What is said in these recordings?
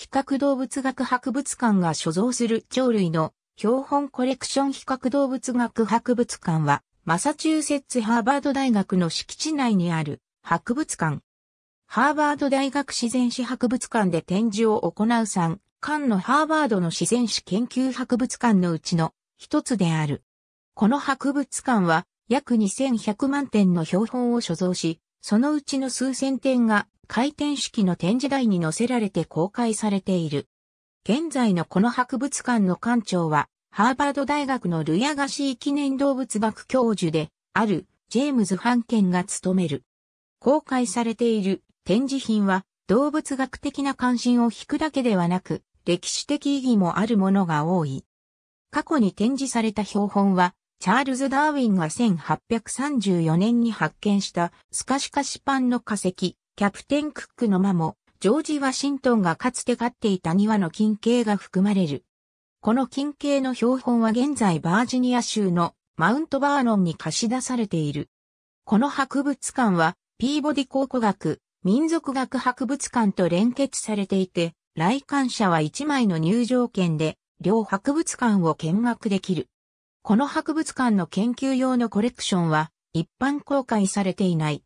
比較動物学博物館が所蔵する鳥類の標本コレクション比較動物学博物館は、マサチューセッツハーバード大学の敷地内にある博物館。ハーバード大学自然史博物館で展示を行う3館のハーバードの自然史研究博物館のうちの一つである。この博物館は約2100万点の標本を所蔵し、そのうちの数千点が回転式の展示台に載せられて公開されている。現在のこの博物館の館長は、ハーバード大学のルヤガシー記念動物学教授で、ある、ジェームズ・ハンケンが務める。公開されている展示品は、動物学的な関心を引くだけではなく、歴史的意義もあるものが多い。過去に展示された標本は、チャールズ・ダーウィンが1834年に発見したスカシカシパンの化石、キャプテン・クックの間も、ジョージ・ワシントンがかつて飼っていた庭の金系が含まれる。この金系の標本は現在バージニア州のマウントバーノンに貸し出されている。この博物館は、ピーボディ考古学、民族学博物館と連結されていて、来館者は1枚の入場券で、両博物館を見学できる。この博物館の研究用のコレクションは、一般公開されていない。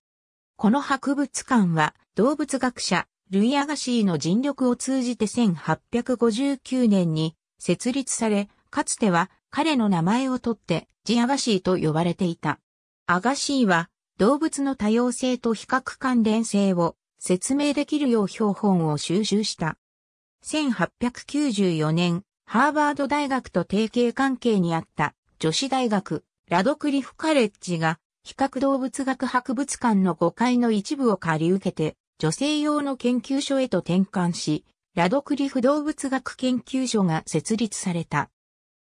この博物館は動物学者ルイ・アガシーの尽力を通じて1859年に設立され、かつては彼の名前をとってジ・アガシーと呼ばれていた。アガシーは動物の多様性と比較関連性を説明できるよう標本を収集した。1894年、ハーバード大学と提携関係にあった女子大学ラドクリフカレッジが比較動物学博物館の5階の一部を借り受けて、女性用の研究所へと転換し、ラドクリフ動物学研究所が設立された。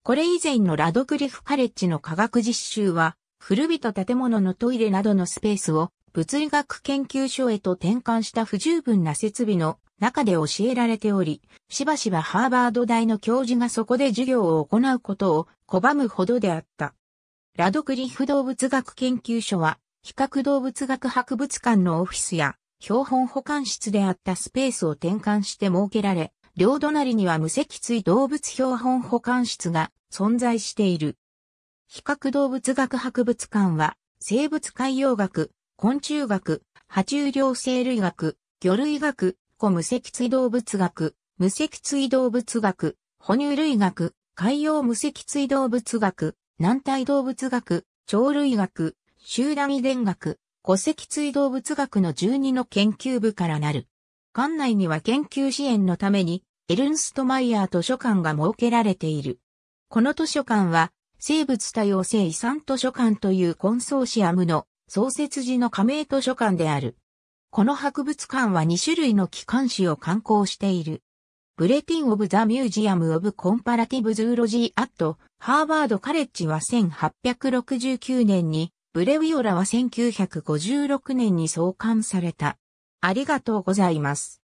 これ以前のラドクリフカレッジの科学実習は、古びた建物のトイレなどのスペースを物理学研究所へと転換した不十分な設備の中で教えられており、しばしばハーバード大の教授がそこで授業を行うことを拒むほどであった。ラドクリフ動物学研究所は、比較動物学博物館のオフィスや、標本保管室であったスペースを転換して設けられ、両隣には無脊椎動物標本保管室が存在している。比較動物学博物館は、生物海洋学、昆虫学、爬虫両生類学、魚類学、古無脊椎動物学、無脊椎動物学、哺乳類学、海洋無脊椎動物学、軟体動物学、鳥類学、集団遺伝学、戸籍追動物学の12の研究部からなる。館内には研究支援のために、エルンストマイヤー図書館が設けられている。この図書館は、生物多様性遺産図書館というコンソーシアムの創設時の加盟図書館である。この博物館は2種類の機関誌を刊行している。ブレティン・オブ・ザ・ミュージアム・オブ・コンパラティブ・ズーロジー・アット、ハーバード・カレッジは1869年に、ブレウィオラは1956年に創刊された。ありがとうございます。